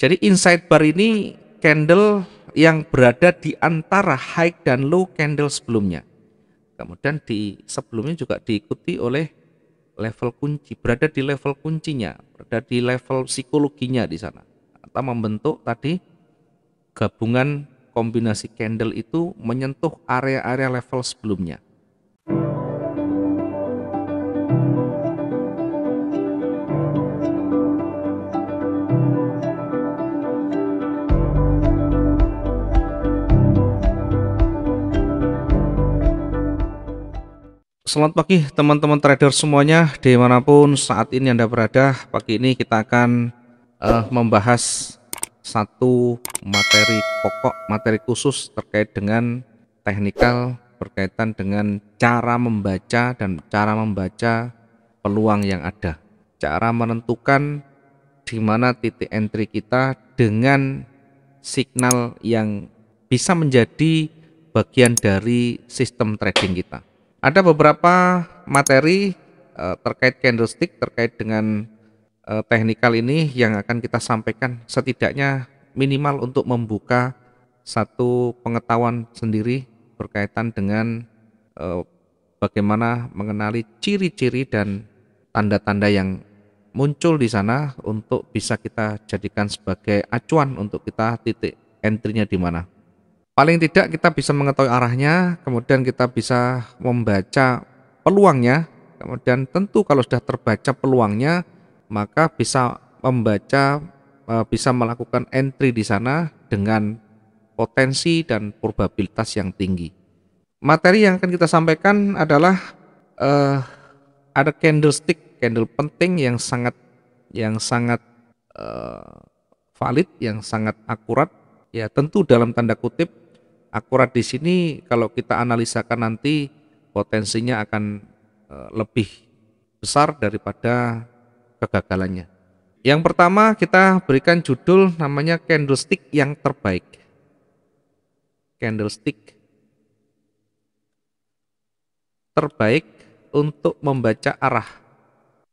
Jadi inside bar ini candle yang berada di antara high dan low candle sebelumnya. Kemudian di sebelumnya juga diikuti oleh level kunci, berada di level kuncinya, berada di level psikologinya di sana. Atau membentuk tadi gabungan kombinasi candle itu menyentuh area-area level sebelumnya. Selamat pagi teman-teman trader semuanya dimanapun saat ini Anda berada Pagi ini kita akan uh, membahas satu materi pokok, materi khusus terkait dengan teknikal berkaitan dengan cara membaca dan cara membaca peluang yang ada Cara menentukan di mana titik entry kita dengan signal yang bisa menjadi bagian dari sistem trading kita ada beberapa materi uh, terkait candlestick terkait dengan uh, teknikal ini yang akan kita sampaikan setidaknya minimal untuk membuka satu pengetahuan sendiri berkaitan dengan uh, bagaimana mengenali ciri-ciri dan tanda-tanda yang muncul di sana untuk bisa kita jadikan sebagai acuan untuk kita titik entry-nya di mana. Paling tidak kita bisa mengetahui arahnya, kemudian kita bisa membaca peluangnya, kemudian tentu kalau sudah terbaca peluangnya, maka bisa membaca e, bisa melakukan entry di sana dengan potensi dan probabilitas yang tinggi. Materi yang akan kita sampaikan adalah uh, ada candlestick, candle penting yang sangat yang sangat uh, valid, yang sangat akurat. Ya tentu dalam tanda kutip akurat di sini kalau kita analisakan nanti potensinya akan e, lebih besar daripada kegagalannya. Yang pertama kita berikan judul namanya candlestick yang terbaik. Candlestick terbaik untuk membaca arah.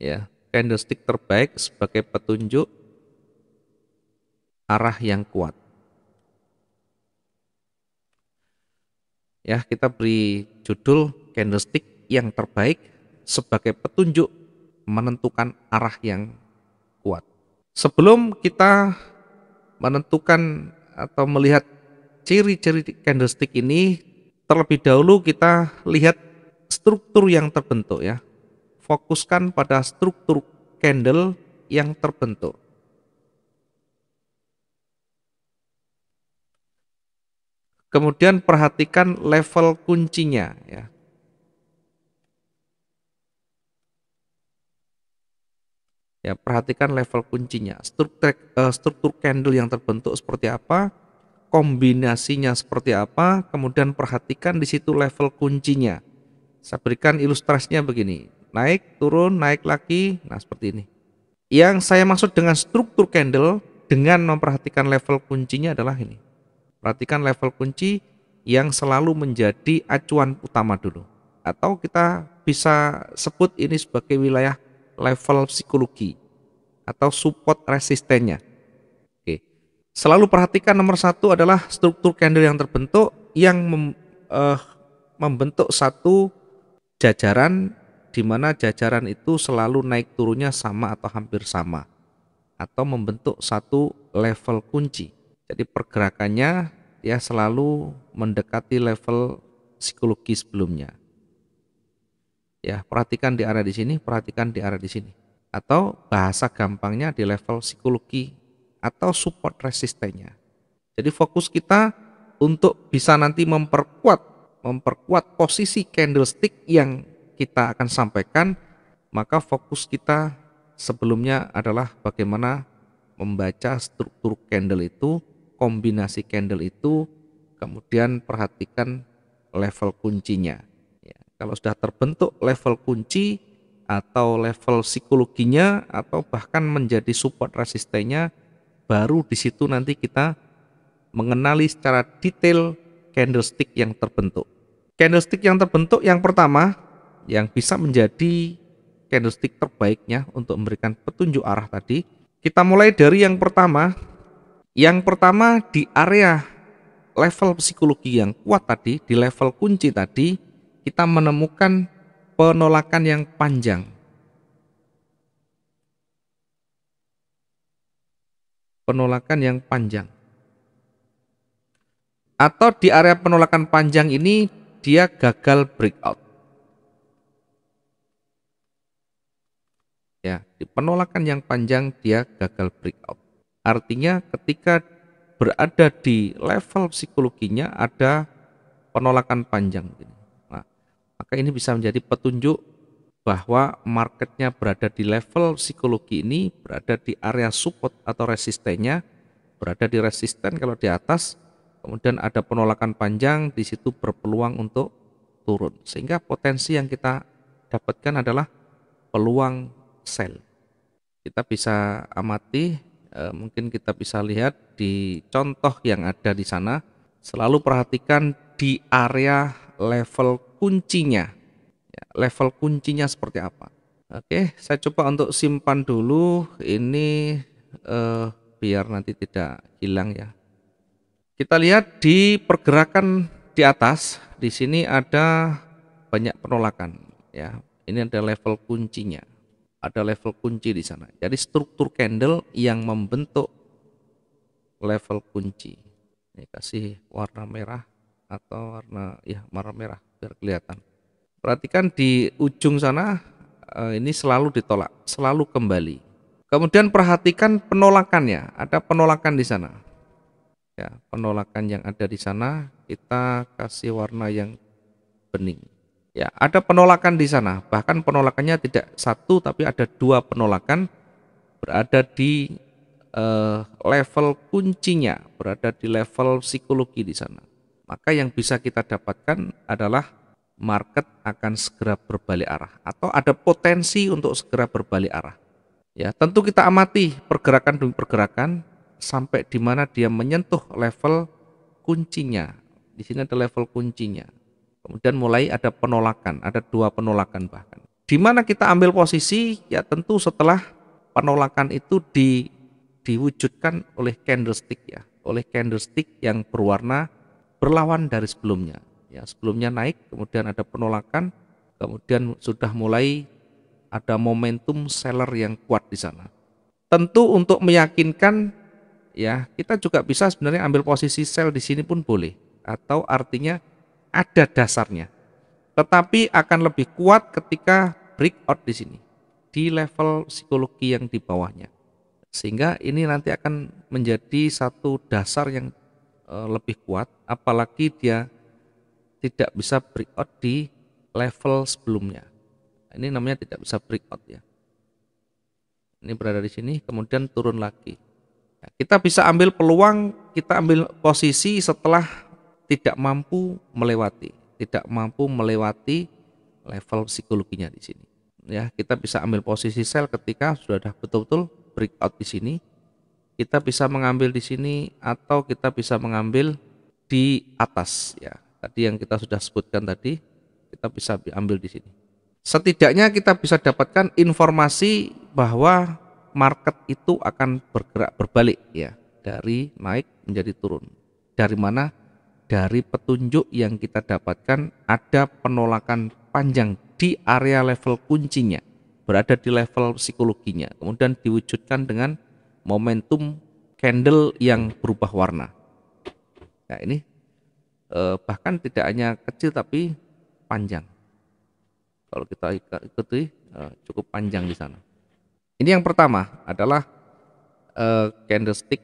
Ya, candlestick terbaik sebagai petunjuk arah yang kuat. ya kita beri judul candlestick yang terbaik sebagai petunjuk menentukan arah yang kuat. Sebelum kita menentukan atau melihat ciri-ciri candlestick ini, terlebih dahulu kita lihat struktur yang terbentuk ya. Fokuskan pada struktur candle yang terbentuk. Kemudian perhatikan level kuncinya ya. Ya, perhatikan level kuncinya. Struktur uh, struktur candle yang terbentuk seperti apa, kombinasinya seperti apa, kemudian perhatikan di situ level kuncinya. Saya berikan ilustrasinya begini. Naik, turun, naik lagi. Nah, seperti ini. Yang saya maksud dengan struktur candle dengan memperhatikan level kuncinya adalah ini. Perhatikan level kunci yang selalu menjadi acuan utama dulu. Atau kita bisa sebut ini sebagai wilayah level psikologi atau support resistennya. Oke. Selalu perhatikan nomor satu adalah struktur candle yang terbentuk yang mem, eh, membentuk satu jajaran di mana jajaran itu selalu naik turunnya sama atau hampir sama atau membentuk satu level kunci. Jadi pergerakannya ya selalu mendekati level psikologi sebelumnya. Ya, perhatikan di area di sini, perhatikan di area di sini. Atau bahasa gampangnya di level psikologi atau support resistennya. Jadi fokus kita untuk bisa nanti memperkuat memperkuat posisi candlestick yang kita akan sampaikan, maka fokus kita sebelumnya adalah bagaimana membaca struktur candle itu kombinasi candle itu kemudian perhatikan level kuncinya. Ya, kalau sudah terbentuk level kunci atau level psikologinya atau bahkan menjadi support resistennya, baru di situ nanti kita mengenali secara detail candlestick yang terbentuk. Candlestick yang terbentuk yang pertama yang bisa menjadi candlestick terbaiknya untuk memberikan petunjuk arah tadi. Kita mulai dari yang pertama yang pertama di area level psikologi yang kuat tadi, di level kunci tadi, kita menemukan penolakan yang panjang. Penolakan yang panjang. Atau di area penolakan panjang ini dia gagal breakout. ya di penolakan yang panjang dia gagal breakout Artinya ketika berada di level psikologinya ada penolakan panjang. Nah, maka ini bisa menjadi petunjuk bahwa marketnya berada di level psikologi ini berada di area support atau resistennya berada di resisten kalau di atas kemudian ada penolakan panjang di situ berpeluang untuk turun sehingga potensi yang kita dapatkan adalah peluang sell kita bisa amati Eh, mungkin kita bisa lihat di contoh yang ada di sana selalu perhatikan di area level kuncinya ya, level kuncinya seperti apa Oke saya coba untuk simpan dulu ini eh, biar nanti tidak hilang ya kita lihat di pergerakan di atas di sini ada banyak penolakan ya ini ada level kuncinya ada level kunci di sana. Jadi struktur candle yang membentuk level kunci. Ini ya, kasih warna merah atau warna ya warna merah biar kelihatan. Perhatikan di ujung sana eh, ini selalu ditolak, selalu kembali. Kemudian perhatikan penolakannya, ada penolakan di sana. Ya, penolakan yang ada di sana kita kasih warna yang bening. Ya, ada penolakan di sana. Bahkan penolakannya tidak satu tapi ada dua penolakan berada di eh, level kuncinya, berada di level psikologi di sana. Maka yang bisa kita dapatkan adalah market akan segera berbalik arah atau ada potensi untuk segera berbalik arah. Ya, tentu kita amati pergerakan demi pergerakan sampai di mana dia menyentuh level kuncinya. Di sini ada level kuncinya. Kemudian mulai ada penolakan, ada dua penolakan bahkan. Di mana kita ambil posisi ya tentu setelah penolakan itu di diwujudkan oleh candlestick ya, oleh candlestick yang berwarna berlawan dari sebelumnya. Ya, sebelumnya naik, kemudian ada penolakan, kemudian sudah mulai ada momentum seller yang kuat di sana. Tentu untuk meyakinkan ya, kita juga bisa sebenarnya ambil posisi sell di sini pun boleh atau artinya ada dasarnya. Tetapi akan lebih kuat ketika breakout di sini, di level psikologi yang di bawahnya. Sehingga ini nanti akan menjadi satu dasar yang eh, lebih kuat, apalagi dia tidak bisa breakout di level sebelumnya. Ini namanya tidak bisa breakout ya. Ini berada di sini, kemudian turun lagi. Nah, kita bisa ambil peluang, kita ambil posisi setelah tidak mampu melewati, tidak mampu melewati level psikologinya di sini. Ya, kita bisa ambil posisi sel ketika sudah betul-betul breakout di sini. Kita bisa mengambil di sini atau kita bisa mengambil di atas ya. Tadi yang kita sudah sebutkan tadi, kita bisa ambil di sini. Setidaknya kita bisa dapatkan informasi bahwa market itu akan bergerak berbalik ya dari naik menjadi turun. Dari mana? dari petunjuk yang kita dapatkan ada penolakan panjang di area level kuncinya, berada di level psikologinya. Kemudian diwujudkan dengan momentum candle yang berubah warna. Nah ini eh, bahkan tidak hanya kecil tapi panjang. Kalau kita ikuti eh, cukup panjang di sana. Ini yang pertama adalah eh, candlestick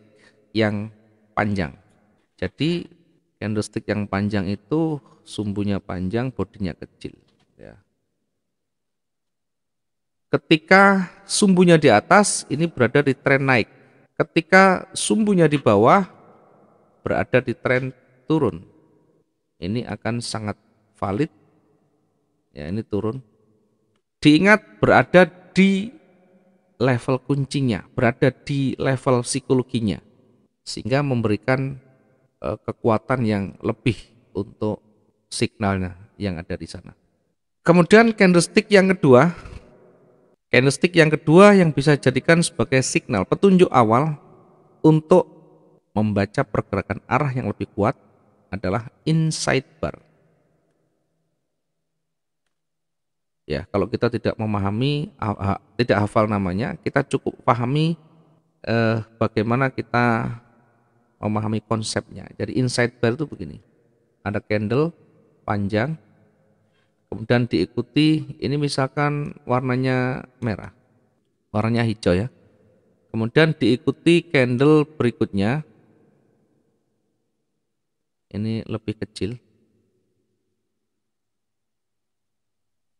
yang panjang. Jadi candlestick yang panjang itu sumbunya panjang, bodinya kecil. Ya. Ketika sumbunya di atas, ini berada di tren naik. Ketika sumbunya di bawah, berada di tren turun. Ini akan sangat valid. Ya, ini turun. Diingat berada di level kuncinya, berada di level psikologinya. Sehingga memberikan Eh, kekuatan yang lebih untuk signalnya yang ada di sana. Kemudian candlestick yang kedua, candlestick yang kedua yang bisa dijadikan sebagai signal petunjuk awal untuk membaca pergerakan arah yang lebih kuat adalah inside bar. Ya, kalau kita tidak memahami, tidak hafal namanya, kita cukup pahami eh, bagaimana kita memahami konsepnya. Jadi inside bar itu begini. Ada candle panjang kemudian diikuti ini misalkan warnanya merah. Warnanya hijau ya. Kemudian diikuti candle berikutnya. Ini lebih kecil.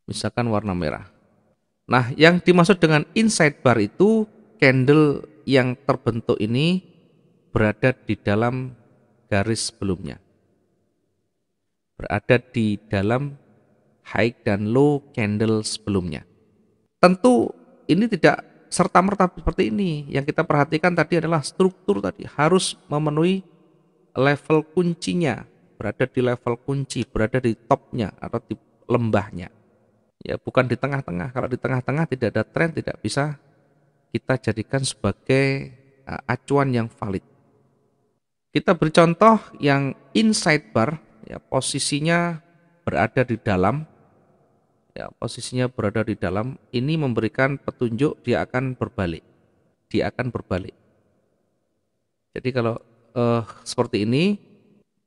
Misalkan warna merah. Nah, yang dimaksud dengan inside bar itu candle yang terbentuk ini berada di dalam garis sebelumnya. Berada di dalam high dan low candle sebelumnya. Tentu ini tidak serta-merta seperti ini. Yang kita perhatikan tadi adalah struktur tadi harus memenuhi level kuncinya, berada di level kunci, berada di topnya atau di lembahnya. Ya, bukan di tengah-tengah. Kalau di tengah-tengah tidak ada tren, tidak bisa kita jadikan sebagai eh, acuan yang valid. Kita bercontoh yang inside bar, ya posisinya berada di dalam, ya posisinya berada di dalam. Ini memberikan petunjuk dia akan berbalik, dia akan berbalik. Jadi kalau eh, seperti ini,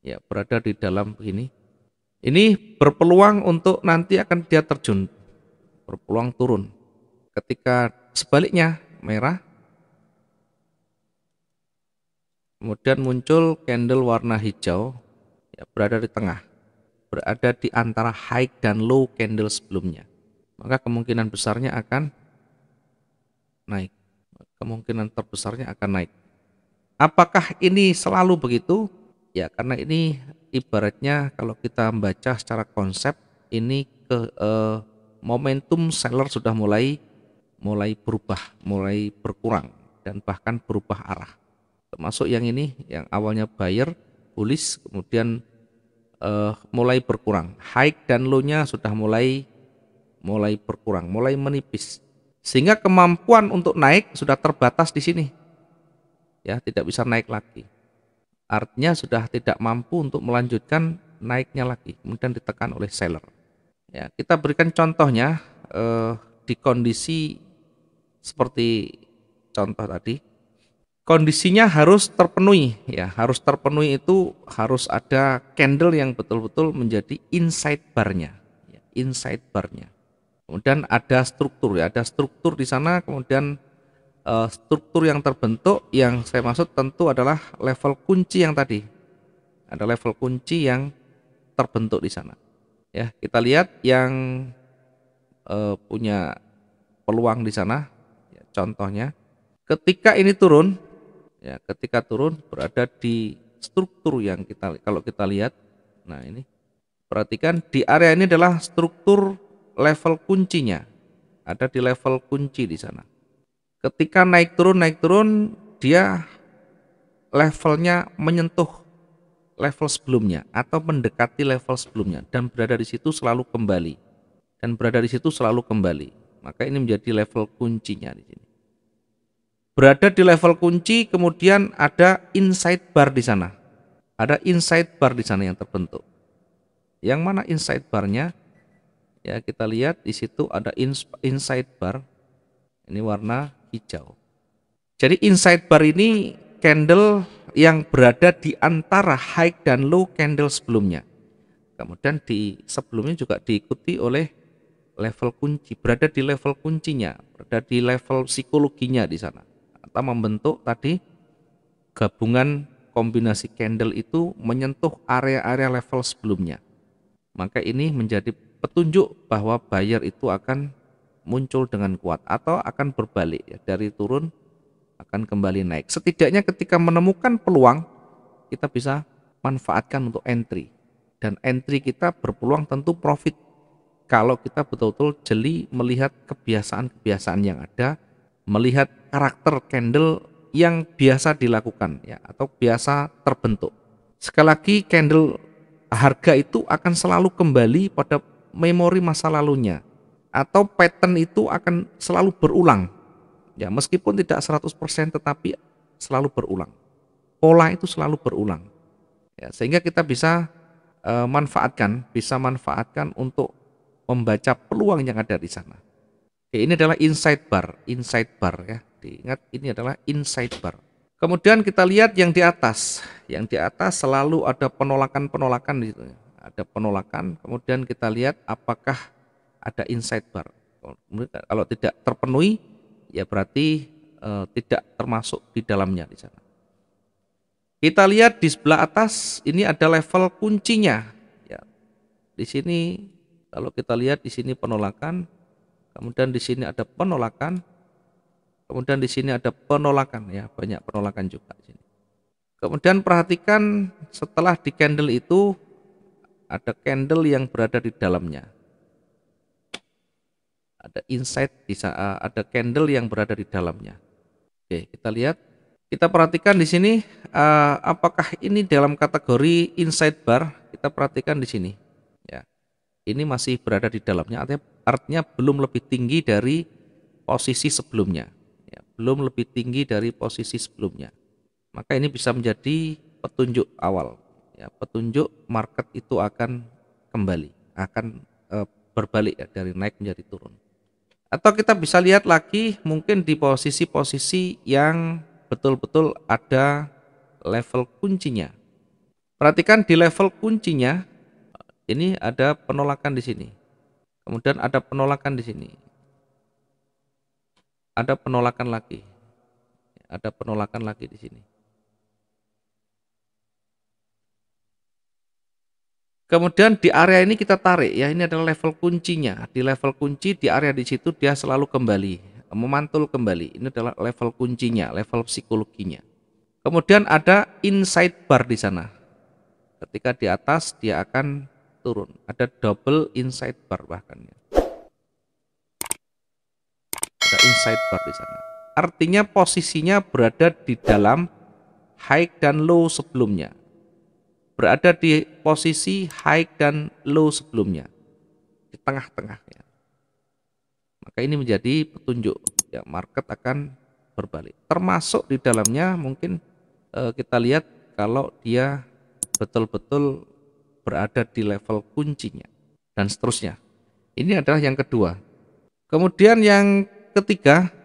ya berada di dalam begini, ini berpeluang untuk nanti akan dia terjun, berpeluang turun. Ketika sebaliknya merah, Kemudian muncul candle warna hijau ya, berada di tengah, berada di antara high dan low candle sebelumnya. Maka kemungkinan besarnya akan naik. Kemungkinan terbesarnya akan naik. Apakah ini selalu begitu? Ya, karena ini ibaratnya kalau kita membaca secara konsep ini ke eh, momentum seller sudah mulai mulai berubah, mulai berkurang dan bahkan berubah arah termasuk yang ini yang awalnya buyer bullish kemudian uh, mulai berkurang high dan low-nya sudah mulai mulai berkurang mulai menipis sehingga kemampuan untuk naik sudah terbatas di sini ya tidak bisa naik lagi artinya sudah tidak mampu untuk melanjutkan naiknya lagi kemudian ditekan oleh seller ya kita berikan contohnya eh, di kondisi seperti contoh tadi kondisinya harus terpenuhi ya harus terpenuhi itu harus ada candle yang betul-betul menjadi inside barnya ya, inside barnya kemudian ada struktur ya ada struktur di sana kemudian eh, struktur yang terbentuk yang saya maksud tentu adalah level kunci yang tadi ada level kunci yang terbentuk di sana ya kita lihat yang uh, punya peluang di sana ya, contohnya ketika ini turun ya ketika turun berada di struktur yang kita kalau kita lihat nah ini perhatikan di area ini adalah struktur level kuncinya ada di level kunci di sana ketika naik turun naik turun dia levelnya menyentuh level sebelumnya atau mendekati level sebelumnya dan berada di situ selalu kembali dan berada di situ selalu kembali maka ini menjadi level kuncinya di sini berada di level kunci, kemudian ada inside bar di sana. Ada inside bar di sana yang terbentuk. Yang mana insight barnya? Ya, kita lihat di situ ada inside bar. Ini warna hijau. Jadi inside bar ini candle yang berada di antara high dan low candle sebelumnya. Kemudian di sebelumnya juga diikuti oleh level kunci, berada di level kuncinya, berada di level psikologinya di sana atau membentuk tadi gabungan kombinasi candle itu menyentuh area-area level sebelumnya. Maka ini menjadi petunjuk bahwa buyer itu akan muncul dengan kuat atau akan berbalik ya, dari turun akan kembali naik. Setidaknya ketika menemukan peluang kita bisa manfaatkan untuk entry dan entry kita berpeluang tentu profit kalau kita betul-betul jeli melihat kebiasaan-kebiasaan yang ada melihat karakter candle yang biasa dilakukan ya atau biasa terbentuk. Sekali lagi candle harga itu akan selalu kembali pada memori masa lalunya atau pattern itu akan selalu berulang. Ya meskipun tidak 100% tetapi selalu berulang. Pola itu selalu berulang. Ya, sehingga kita bisa e, manfaatkan, bisa manfaatkan untuk membaca peluang yang ada di sana. Oke, ini adalah inside bar, inside bar ya. Diingat ini adalah inside bar. Kemudian kita lihat yang di atas. Yang di atas selalu ada penolakan-penolakan di situ. Ada penolakan, kemudian kita lihat apakah ada inside bar. Kalau tidak terpenuhi, ya berarti e, tidak termasuk di dalamnya di sana. Kita lihat di sebelah atas ini ada level kuncinya. Ya, di sini kalau kita lihat di sini penolakan, Kemudian di sini ada penolakan. Kemudian di sini ada penolakan ya, banyak penolakan juga di sini. Kemudian perhatikan setelah di candle itu ada candle yang berada di dalamnya. Ada insight bisa eh, ada candle yang berada di dalamnya. Oke, kita lihat. Kita perhatikan di sini eh, apakah ini dalam kategori inside bar? Kita perhatikan di sini ini masih berada di dalamnya artinya, artinya belum lebih tinggi dari posisi sebelumnya ya, belum lebih tinggi dari posisi sebelumnya maka ini bisa menjadi petunjuk awal ya, petunjuk market itu akan kembali akan e, berbalik ya, dari naik menjadi turun atau kita bisa lihat lagi mungkin di posisi-posisi yang betul-betul ada level kuncinya perhatikan di level kuncinya ini ada penolakan di sini. Kemudian ada penolakan di sini. Ada penolakan lagi. Ada penolakan lagi di sini. Kemudian di area ini kita tarik ya, ini adalah level kuncinya. Di level kunci di area di situ dia selalu kembali, memantul kembali. Ini adalah level kuncinya, level psikologinya. Kemudian ada inside bar di sana. Ketika di atas dia akan turun. Ada double inside bar bahkan ya. Ada inside bar di sana. Artinya posisinya berada di dalam high dan low sebelumnya. Berada di posisi high dan low sebelumnya. Di tengah-tengah ya. Maka ini menjadi petunjuk ya market akan berbalik. Termasuk di dalamnya mungkin eh, kita lihat kalau dia betul-betul berada di level kuncinya, dan seterusnya. Ini adalah yang kedua. Kemudian yang ketiga,